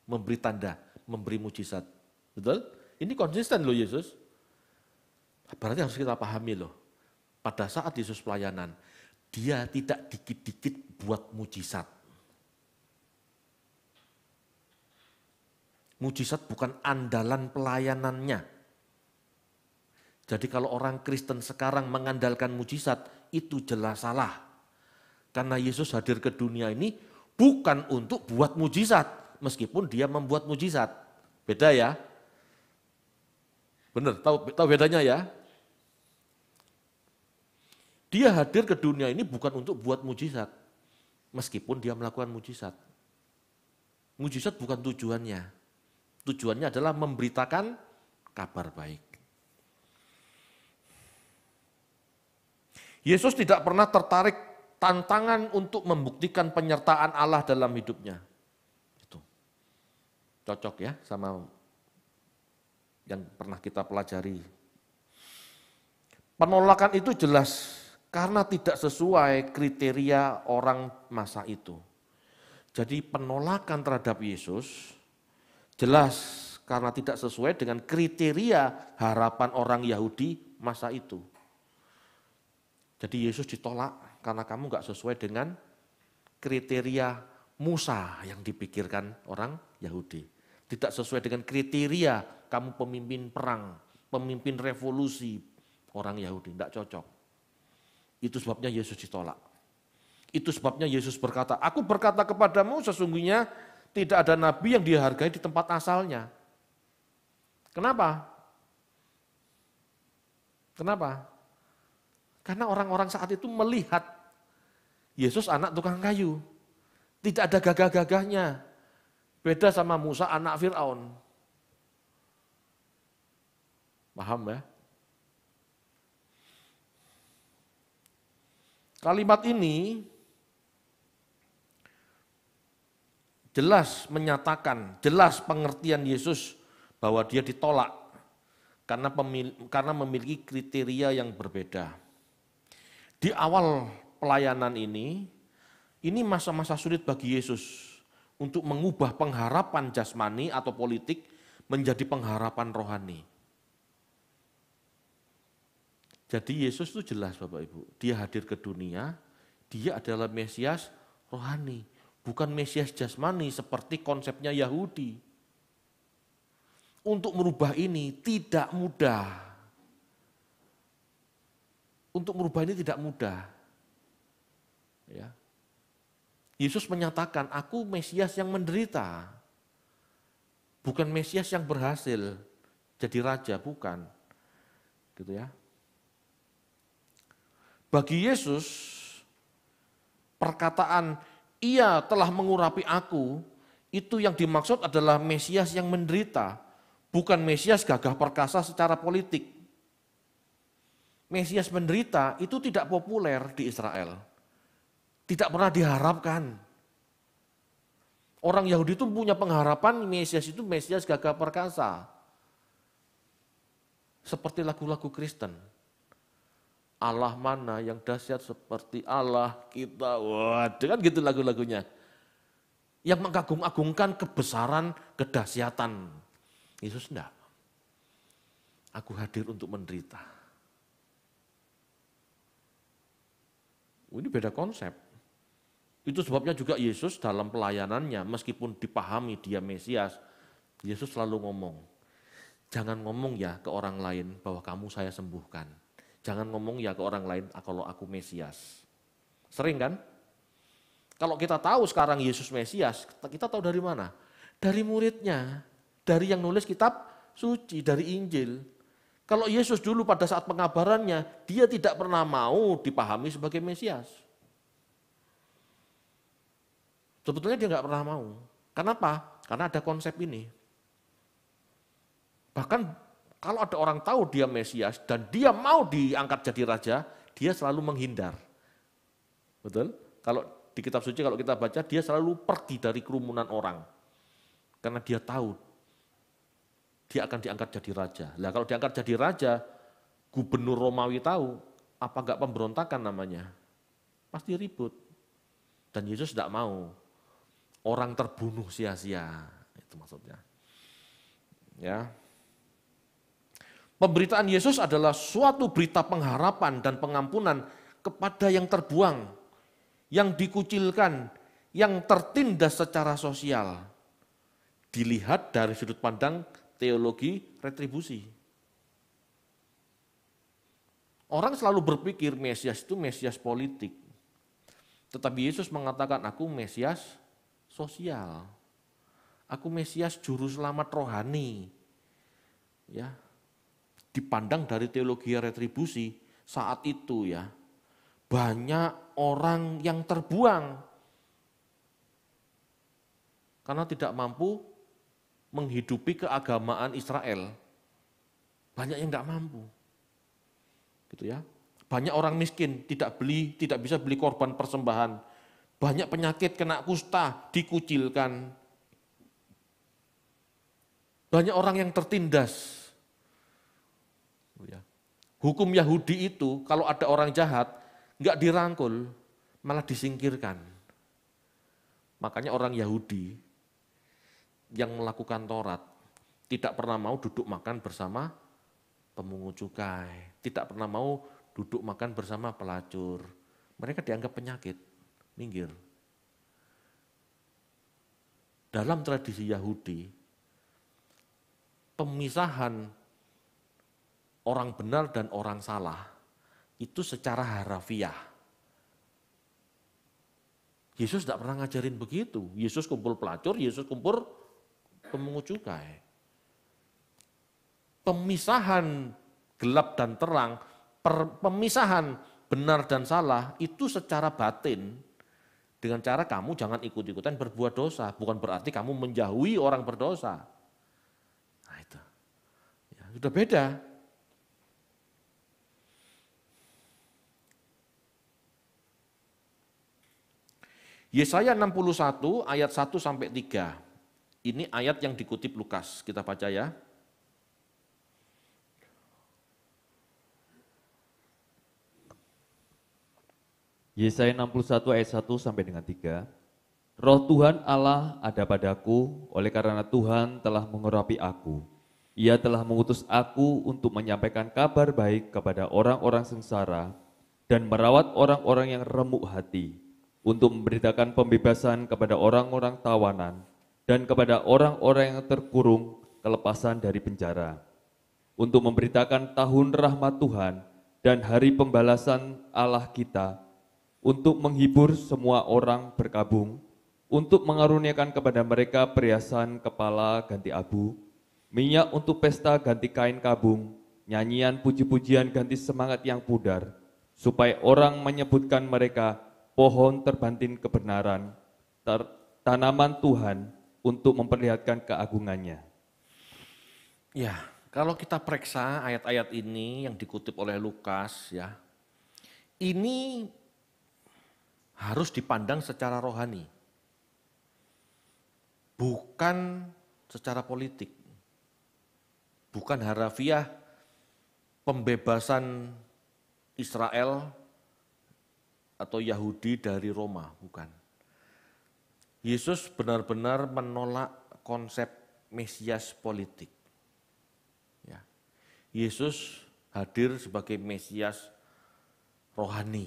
memberi tanda, memberi mujizat. Betul? Ini konsisten loh Yesus. Berarti harus kita pahami loh. Pada saat Yesus pelayanan, dia tidak dikit-dikit buat mujizat. Mujizat bukan andalan pelayanannya. Jadi kalau orang Kristen sekarang mengandalkan mujizat, itu jelas salah. Karena Yesus hadir ke dunia ini bukan untuk buat mujizat, meskipun dia membuat mujizat. Beda ya? Benar, tahu tahu bedanya ya? Dia hadir ke dunia ini bukan untuk buat mujizat. Meskipun dia melakukan mujizat. Mujizat bukan tujuannya. Tujuannya adalah memberitakan kabar baik. Yesus tidak pernah tertarik tantangan untuk membuktikan penyertaan Allah dalam hidupnya cocok ya sama yang pernah kita pelajari. Penolakan itu jelas karena tidak sesuai kriteria orang masa itu. Jadi penolakan terhadap Yesus jelas karena tidak sesuai dengan kriteria harapan orang Yahudi masa itu. Jadi Yesus ditolak karena kamu nggak sesuai dengan kriteria Musa yang dipikirkan orang Yahudi tidak sesuai dengan kriteria kamu pemimpin perang, pemimpin revolusi orang Yahudi, tidak cocok. Itu sebabnya Yesus ditolak. Itu sebabnya Yesus berkata, aku berkata kepadamu sesungguhnya tidak ada nabi yang dihargai di tempat asalnya. Kenapa? Kenapa? Karena orang-orang saat itu melihat Yesus anak tukang kayu. Tidak ada gagah-gagahnya. Beda sama Musa anak Fir'aun. Paham ya? Kalimat ini jelas menyatakan, jelas pengertian Yesus bahwa dia ditolak karena, pemil, karena memiliki kriteria yang berbeda. Di awal pelayanan ini, ini masa-masa sulit bagi Yesus untuk mengubah pengharapan jasmani atau politik menjadi pengharapan rohani. Jadi Yesus itu jelas Bapak Ibu, dia hadir ke dunia, dia adalah Mesias rohani, bukan Mesias jasmani seperti konsepnya Yahudi. Untuk merubah ini tidak mudah. Untuk merubah ini tidak mudah. Ya, Yesus menyatakan, aku Mesias yang menderita. Bukan Mesias yang berhasil jadi raja, bukan. Gitu ya. Bagi Yesus, perkataan ia telah mengurapi aku, itu yang dimaksud adalah Mesias yang menderita, bukan Mesias gagah perkasa secara politik. Mesias menderita itu tidak populer di Israel. Tidak pernah diharapkan. Orang Yahudi itu punya pengharapan Mesias itu Mesias gagah perkasa. Seperti lagu-lagu Kristen. Allah mana yang dahsyat seperti Allah kita. Waduh kan gitu lagu-lagunya. Yang mengagung-agungkan kebesaran, kedahsyatan. Yesus enggak. Aku hadir untuk menderita. Oh, ini beda konsep. Itu sebabnya juga Yesus dalam pelayanannya, meskipun dipahami dia Mesias, Yesus selalu ngomong, jangan ngomong ya ke orang lain bahwa kamu saya sembuhkan. Jangan ngomong ya ke orang lain ah, kalau aku Mesias. Sering kan? Kalau kita tahu sekarang Yesus Mesias, kita tahu dari mana? Dari muridnya, dari yang nulis kitab suci, dari Injil. Kalau Yesus dulu pada saat pengabarannya, dia tidak pernah mau dipahami sebagai Mesias. Sebetulnya dia nggak pernah mau. Kenapa? Karena ada konsep ini. Bahkan kalau ada orang tahu dia Mesias dan dia mau diangkat jadi raja, dia selalu menghindar. Betul? Kalau di kitab suci kalau kita baca dia selalu pergi dari kerumunan orang. Karena dia tahu dia akan diangkat jadi raja. Nah, kalau diangkat jadi raja, gubernur Romawi tahu apa enggak pemberontakan namanya? Pasti ribut. Dan Yesus tidak mau orang terbunuh sia-sia. Itu maksudnya. Ya. Pemberitaan Yesus adalah suatu berita pengharapan dan pengampunan kepada yang terbuang, yang dikucilkan, yang tertindas secara sosial. Dilihat dari sudut pandang teologi retribusi. Orang selalu berpikir Mesias itu Mesias politik. Tetapi Yesus mengatakan aku Mesias sosial. Aku Mesias juru selamat rohani. Ya. Dipandang dari teologi retribusi saat itu ya. Banyak orang yang terbuang karena tidak mampu menghidupi keagamaan Israel. Banyak yang tidak mampu. Gitu ya. Banyak orang miskin tidak beli, tidak bisa beli korban persembahan banyak penyakit kena kusta, dikucilkan. Banyak orang yang tertindas. Oh ya. Hukum Yahudi itu kalau ada orang jahat, nggak dirangkul, malah disingkirkan. Makanya orang Yahudi yang melakukan Taurat tidak pernah mau duduk makan bersama pemungut cukai, tidak pernah mau duduk makan bersama pelacur. Mereka dianggap penyakit minggir. Dalam tradisi Yahudi, pemisahan orang benar dan orang salah itu secara harafiah. Yesus tidak pernah ngajarin begitu. Yesus kumpul pelacur, Yesus kumpul pemungut cukai. Pemisahan gelap dan terang, per, pemisahan benar dan salah itu secara batin dengan cara kamu jangan ikut-ikutan berbuat dosa, bukan berarti kamu menjauhi orang berdosa. Nah itu, ya, sudah beda. Yesaya 61 ayat 1 sampai 3. Ini ayat yang dikutip Lukas, kita baca ya. Yesaya 61 ayat 1 sampai dengan 3. Roh Tuhan Allah ada padaku, oleh karena Tuhan telah mengurapi aku. Ia telah mengutus aku untuk menyampaikan kabar baik kepada orang-orang sengsara dan merawat orang-orang yang remuk hati, untuk memberitakan pembebasan kepada orang-orang tawanan dan kepada orang-orang yang terkurung kelepasan dari penjara, untuk memberitakan tahun rahmat Tuhan dan hari pembalasan Allah kita untuk menghibur semua orang berkabung, untuk mengaruniakan kepada mereka perhiasan kepala ganti abu, minyak untuk pesta ganti kain kabung, nyanyian puji-pujian ganti semangat yang pudar, supaya orang menyebutkan mereka pohon terbantin kebenaran, ter tanaman Tuhan untuk memperlihatkan keagungannya. Ya, kalau kita periksa ayat-ayat ini yang dikutip oleh Lukas ya, ini harus dipandang secara rohani. Bukan secara politik. Bukan harafiah pembebasan Israel atau Yahudi dari Roma, bukan. Yesus benar-benar menolak konsep Mesias politik. Ya. Yesus hadir sebagai Mesias rohani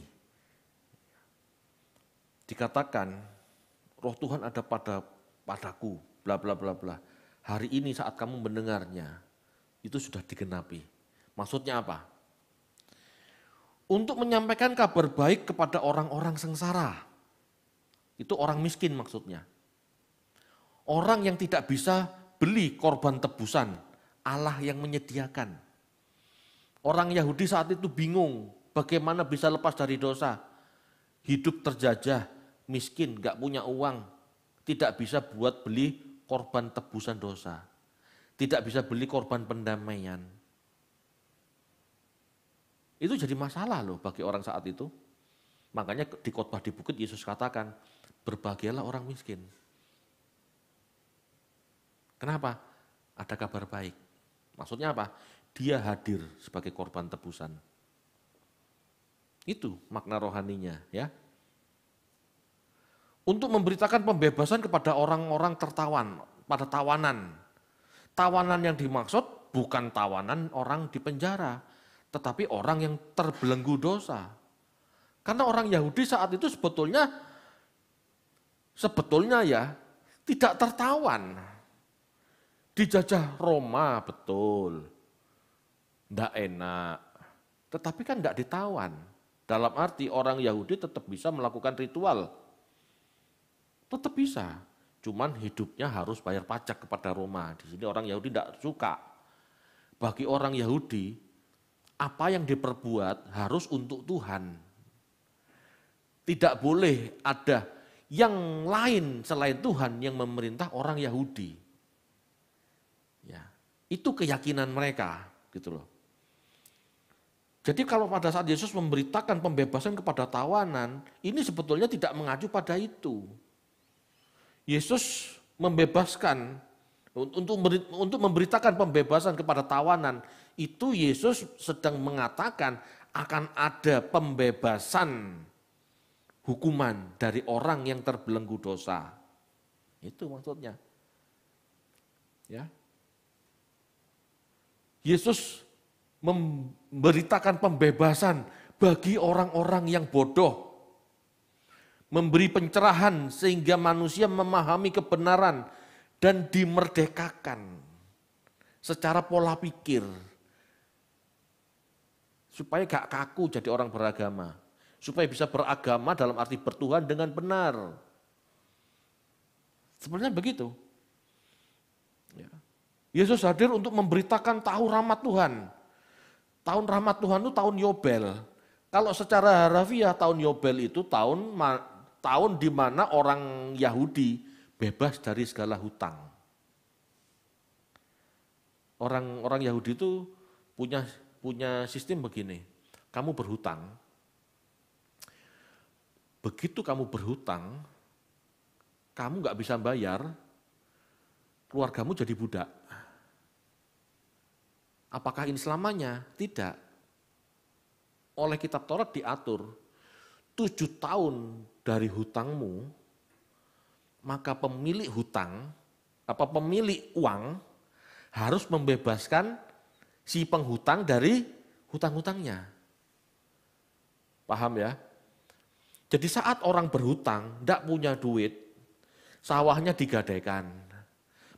dikatakan roh Tuhan ada pada padaku, bla bla bla bla. Hari ini saat kamu mendengarnya, itu sudah digenapi. Maksudnya apa? Untuk menyampaikan kabar baik kepada orang-orang sengsara. Itu orang miskin maksudnya. Orang yang tidak bisa beli korban tebusan, Allah yang menyediakan. Orang Yahudi saat itu bingung bagaimana bisa lepas dari dosa. Hidup terjajah, miskin, nggak punya uang, tidak bisa buat beli korban tebusan dosa, tidak bisa beli korban pendamaian. Itu jadi masalah loh bagi orang saat itu. Makanya di khotbah di bukit Yesus katakan, berbahagialah orang miskin. Kenapa? Ada kabar baik. Maksudnya apa? Dia hadir sebagai korban tebusan. Itu makna rohaninya ya untuk memberitakan pembebasan kepada orang-orang tertawan, pada tawanan. Tawanan yang dimaksud bukan tawanan orang di penjara, tetapi orang yang terbelenggu dosa. Karena orang Yahudi saat itu sebetulnya sebetulnya ya tidak tertawan. Dijajah Roma betul. Tidak enak. Tetapi kan tidak ditawan. Dalam arti orang Yahudi tetap bisa melakukan ritual Tetap bisa. Cuman hidupnya harus bayar pajak kepada Roma. Di sini orang Yahudi tidak suka. Bagi orang Yahudi, apa yang diperbuat harus untuk Tuhan. Tidak boleh ada yang lain selain Tuhan yang memerintah orang Yahudi. Ya, itu keyakinan mereka, gitu loh. Jadi kalau pada saat Yesus memberitakan pembebasan kepada tawanan, ini sebetulnya tidak mengacu pada itu. Yesus membebaskan untuk untuk memberitakan pembebasan kepada tawanan itu Yesus sedang mengatakan akan ada pembebasan hukuman dari orang yang terbelenggu dosa. Itu maksudnya. Ya. Yesus memberitakan pembebasan bagi orang-orang yang bodoh memberi pencerahan sehingga manusia memahami kebenaran dan dimerdekakan secara pola pikir supaya gak kaku jadi orang beragama supaya bisa beragama dalam arti bertuhan dengan benar sebenarnya begitu ya. Yesus hadir untuk memberitakan tahu rahmat Tuhan tahun rahmat Tuhan itu tahun Yobel kalau secara harafiah tahun Yobel itu tahun tahun di mana orang Yahudi bebas dari segala hutang. Orang orang Yahudi itu punya punya sistem begini. Kamu berhutang. Begitu kamu berhutang, kamu nggak bisa bayar, keluargamu jadi budak. Apakah ini selamanya? Tidak. Oleh kitab Taurat diatur, tujuh tahun dari hutangmu, maka pemilik hutang, apa pemilik uang harus membebaskan si penghutang dari hutang-hutangnya. Paham ya? Jadi saat orang berhutang, tidak punya duit, sawahnya digadaikan.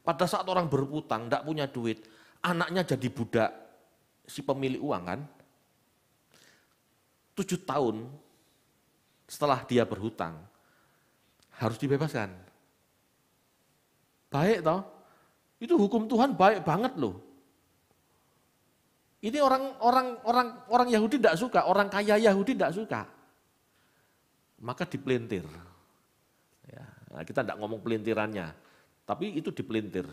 Pada saat orang berhutang, tidak punya duit, anaknya jadi budak si pemilik uang kan. Tujuh tahun setelah dia berhutang harus dibebaskan. Baik toh? Itu hukum Tuhan baik banget loh. Ini orang orang orang orang Yahudi tidak suka, orang kaya Yahudi tidak suka. Maka dipelintir. Ya, nah kita tidak ngomong pelintirannya, tapi itu dipelintir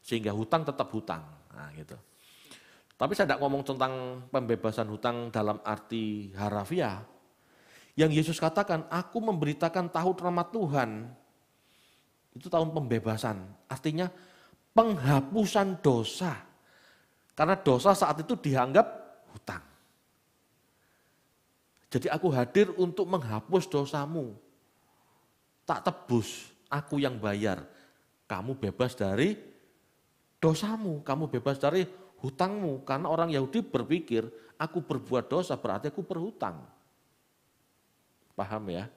sehingga hutang tetap hutang. Nah, gitu. Tapi saya tidak ngomong tentang pembebasan hutang dalam arti harafiah, yang Yesus katakan, aku memberitakan tahun rahmat Tuhan. Itu tahun pembebasan. Artinya penghapusan dosa. Karena dosa saat itu dianggap hutang. Jadi aku hadir untuk menghapus dosamu. Tak tebus, aku yang bayar. Kamu bebas dari dosamu, kamu bebas dari hutangmu. Karena orang Yahudi berpikir, aku berbuat dosa berarti aku berhutang. Paham ya?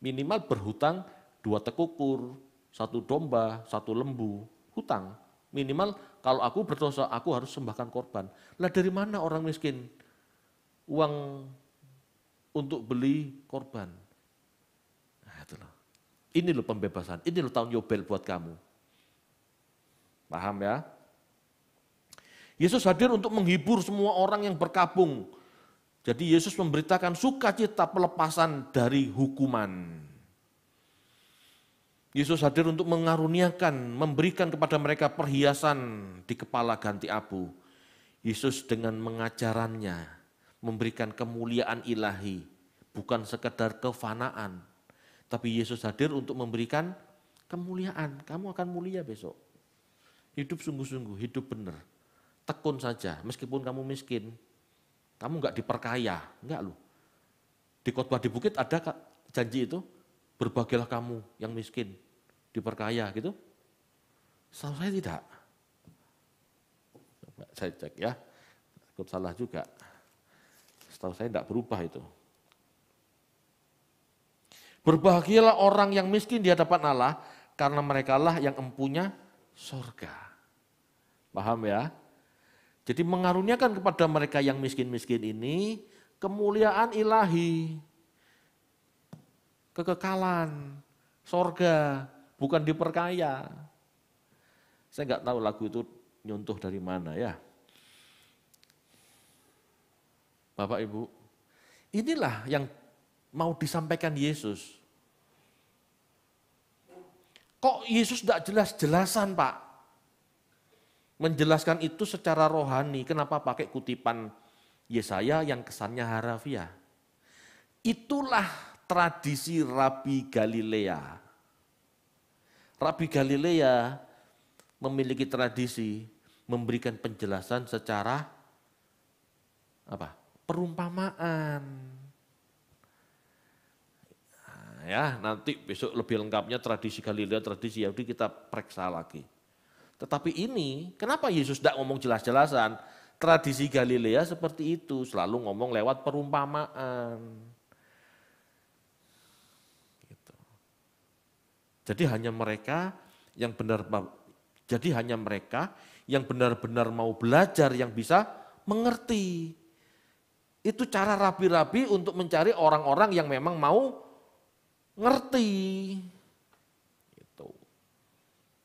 Minimal berhutang dua tekukur, satu domba, satu lembu, hutang. Minimal kalau aku berdosa, aku harus sembahkan korban. Lah dari mana orang miskin uang untuk beli korban? Nah, itu Ini loh pembebasan, ini loh tahun Yobel buat kamu. Paham ya? Yesus hadir untuk menghibur semua orang yang berkabung jadi Yesus memberitakan sukacita pelepasan dari hukuman. Yesus hadir untuk mengaruniakan, memberikan kepada mereka perhiasan di kepala ganti abu. Yesus dengan mengajarannya memberikan kemuliaan ilahi, bukan sekedar kefanaan, tapi Yesus hadir untuk memberikan kemuliaan. Kamu akan mulia besok. Hidup sungguh-sungguh, hidup benar. Tekun saja, meskipun kamu miskin, kamu nggak diperkaya, nggak loh. Di khotbah di bukit ada janji itu, berbagilah kamu yang miskin, diperkaya gitu. Salah saya tidak. saya cek ya, takut salah juga. Setahu saya tidak berubah itu. Berbahagialah orang yang miskin di hadapan Allah, karena merekalah yang empunya sorga. Paham ya? Jadi mengaruniakan kepada mereka yang miskin-miskin ini kemuliaan ilahi, kekekalan, sorga, bukan diperkaya. Saya nggak tahu lagu itu nyuntuh dari mana ya. Bapak Ibu, inilah yang mau disampaikan Yesus. Kok Yesus tidak jelas-jelasan Pak? menjelaskan itu secara rohani. Kenapa pakai kutipan Yesaya yang kesannya harafiah? Itulah tradisi Rabi Galilea. Rabi Galilea memiliki tradisi memberikan penjelasan secara apa? perumpamaan. ya, nanti besok lebih lengkapnya tradisi Galilea, tradisi Yahudi kita periksa lagi. Tetapi ini, kenapa Yesus tidak ngomong jelas-jelasan? Tradisi Galilea seperti itu, selalu ngomong lewat perumpamaan. Gitu. Jadi hanya mereka yang benar jadi hanya mereka yang benar-benar mau belajar yang bisa mengerti. Itu cara rapi-rapi untuk mencari orang-orang yang memang mau ngerti. Gitu.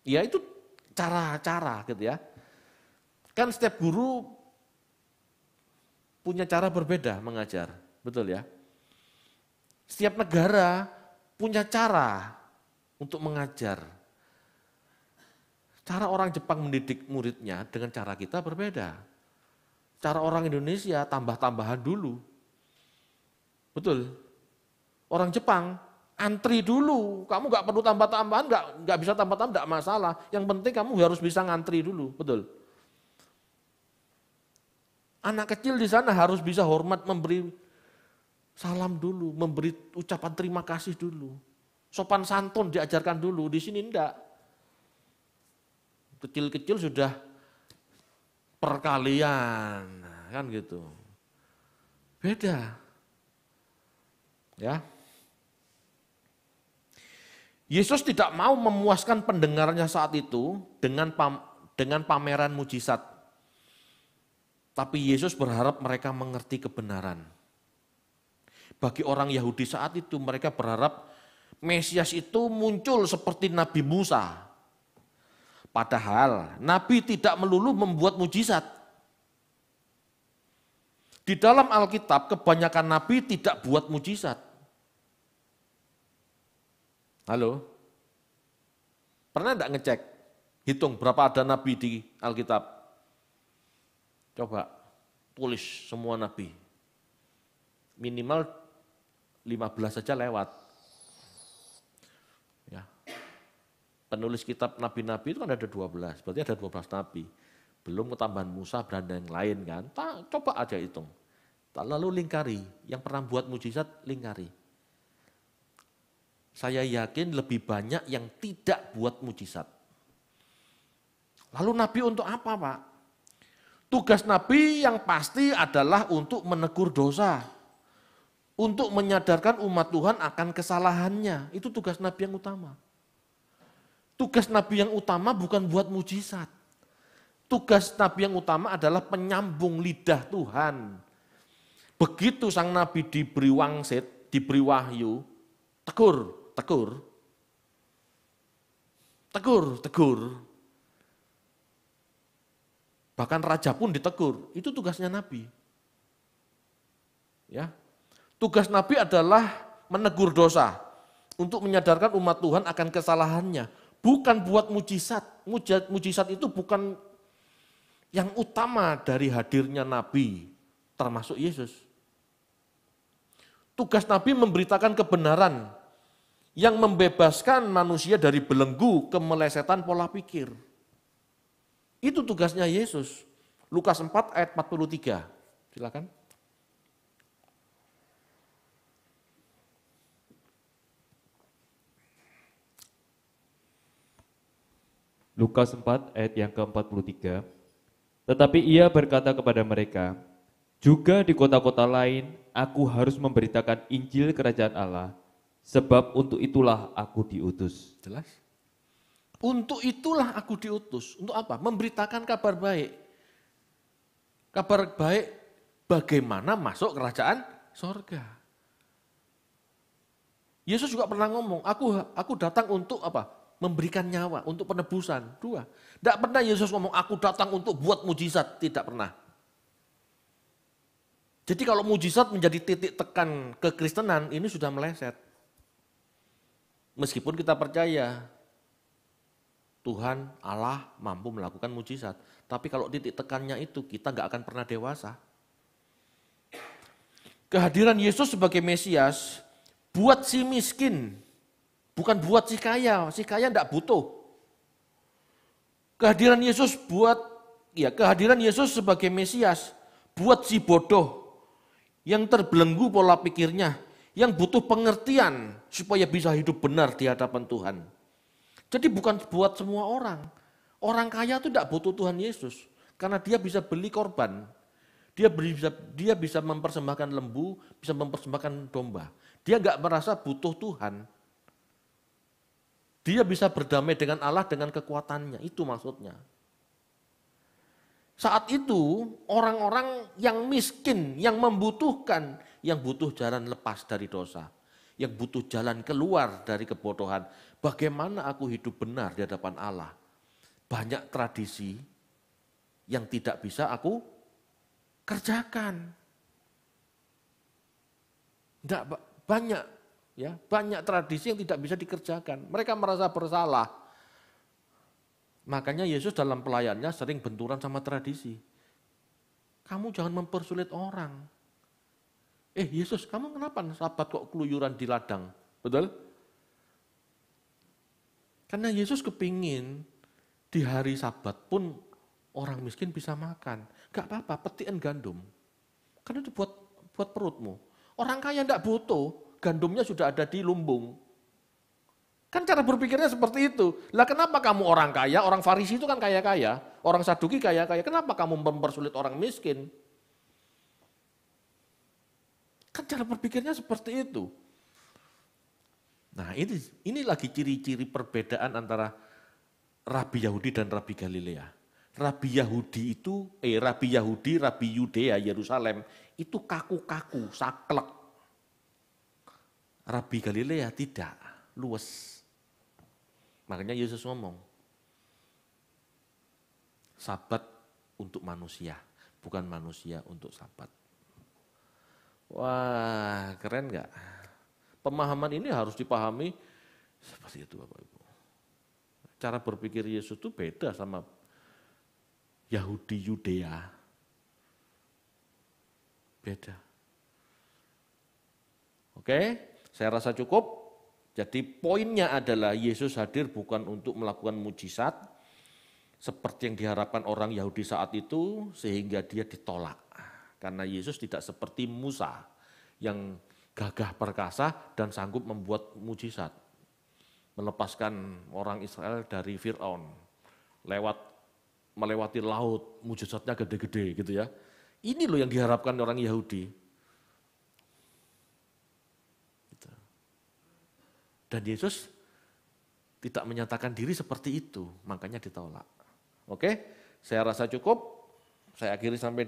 Ya itu cara-cara gitu ya. Kan setiap guru punya cara berbeda mengajar, betul ya? Setiap negara punya cara untuk mengajar. Cara orang Jepang mendidik muridnya dengan cara kita berbeda. Cara orang Indonesia tambah-tambahan dulu. Betul. Orang Jepang antri dulu. Kamu nggak perlu tambah-tambahan, nggak nggak bisa tambah-tambah, nggak masalah. Yang penting kamu harus bisa ngantri dulu, betul. Anak kecil di sana harus bisa hormat memberi salam dulu, memberi ucapan terima kasih dulu. Sopan santun diajarkan dulu, di sini enggak. Kecil-kecil sudah perkalian, kan gitu. Beda. Ya, Yesus tidak mau memuaskan pendengarnya saat itu dengan pam, dengan pameran mujizat. Tapi Yesus berharap mereka mengerti kebenaran. Bagi orang Yahudi saat itu mereka berharap Mesias itu muncul seperti Nabi Musa. Padahal Nabi tidak melulu membuat mujizat. Di dalam Alkitab kebanyakan Nabi tidak buat mujizat Halo? Pernah enggak ngecek? Hitung berapa ada nabi di Alkitab? Coba tulis semua nabi. Minimal 15 saja lewat. Ya. Penulis kitab nabi-nabi itu kan ada 12, berarti ada 12 nabi. Belum ketambahan Musa dan yang lain kan. Ta, coba aja hitung. Lalu lingkari, yang pernah buat mujizat lingkari. Saya yakin lebih banyak yang tidak buat mujizat. Lalu Nabi untuk apa Pak? Tugas Nabi yang pasti adalah untuk menegur dosa. Untuk menyadarkan umat Tuhan akan kesalahannya. Itu tugas Nabi yang utama. Tugas Nabi yang utama bukan buat mujizat. Tugas Nabi yang utama adalah penyambung lidah Tuhan. Begitu sang Nabi diberi wangsit, diberi wahyu, tegur tegur. Tegur, tegur. Bahkan raja pun ditegur. Itu tugasnya Nabi. Ya. Tugas Nabi adalah menegur dosa untuk menyadarkan umat Tuhan akan kesalahannya, bukan buat mujizat. Mujizat, mujizat itu bukan yang utama dari hadirnya nabi, termasuk Yesus. Tugas nabi memberitakan kebenaran yang membebaskan manusia dari belenggu kemelesetan pola pikir. Itu tugasnya Yesus. Lukas 4 ayat 43. Silakan. Lukas 4 ayat yang ke-43. Tetapi ia berkata kepada mereka, "Juga di kota-kota lain aku harus memberitakan Injil kerajaan Allah." Sebab untuk itulah aku diutus. Jelas. Untuk itulah aku diutus. Untuk apa? Memberitakan kabar baik. Kabar baik bagaimana masuk kerajaan sorga. Yesus juga pernah ngomong, aku aku datang untuk apa? Memberikan nyawa, untuk penebusan. Dua. Tidak pernah Yesus ngomong, aku datang untuk buat mujizat. Tidak pernah. Jadi kalau mujizat menjadi titik tekan kekristenan, ini sudah meleset. Meskipun kita percaya Tuhan Allah mampu melakukan mujizat, tapi kalau titik tekannya itu kita nggak akan pernah dewasa. Kehadiran Yesus sebagai Mesias buat si miskin, bukan buat si kaya. Si kaya nggak butuh. Kehadiran Yesus buat ya kehadiran Yesus sebagai Mesias buat si bodoh yang terbelenggu pola pikirnya, yang butuh pengertian supaya bisa hidup benar di hadapan Tuhan. Jadi bukan buat semua orang. Orang kaya itu tidak butuh Tuhan Yesus karena dia bisa beli korban. Dia bisa dia bisa mempersembahkan lembu, bisa mempersembahkan domba. Dia nggak merasa butuh Tuhan. Dia bisa berdamai dengan Allah dengan kekuatannya. Itu maksudnya. Saat itu orang-orang yang miskin, yang membutuhkan, yang butuh jalan lepas dari dosa, yang butuh jalan keluar dari kebodohan. Bagaimana aku hidup benar di hadapan Allah? Banyak tradisi yang tidak bisa aku kerjakan. Tidak banyak ya, banyak tradisi yang tidak bisa dikerjakan. Mereka merasa bersalah. Makanya Yesus dalam pelayannya sering benturan sama tradisi. Kamu jangan mempersulit orang eh Yesus kamu kenapa sabat kok keluyuran di ladang? Betul? Karena Yesus kepingin di hari sabat pun orang miskin bisa makan. Gak apa-apa, petian gandum. Karena itu buat buat perutmu. Orang kaya ndak butuh, gandumnya sudah ada di lumbung. Kan cara berpikirnya seperti itu. Lah kenapa kamu orang kaya, orang Farisi itu kan kaya-kaya, orang Saduki kaya-kaya, kenapa kamu mempersulit orang miskin? Kan cara berpikirnya seperti itu. Nah ini, ini lagi ciri-ciri perbedaan antara Rabi Yahudi dan Rabi Galilea. Rabi Yahudi itu, eh Rabi Yahudi, Rabi Yudea, Yerusalem, itu kaku-kaku, saklek. Rabi Galilea tidak, luas. Makanya Yesus ngomong, sabat untuk manusia, bukan manusia untuk sabat. Wah, keren nggak? Pemahaman ini harus dipahami seperti itu Bapak Ibu. Cara berpikir Yesus itu beda sama Yahudi Yudea. Beda. Oke, saya rasa cukup. Jadi poinnya adalah Yesus hadir bukan untuk melakukan mujizat seperti yang diharapkan orang Yahudi saat itu sehingga dia ditolak. Karena Yesus tidak seperti Musa yang gagah perkasa dan sanggup membuat mujizat. Melepaskan orang Israel dari Fir'aun. Lewat melewati laut, mujizatnya gede-gede gitu ya. Ini loh yang diharapkan orang Yahudi. Gitu. Dan Yesus tidak menyatakan diri seperti itu, makanya ditolak. Oke, saya rasa cukup. Saya akhiri sampai di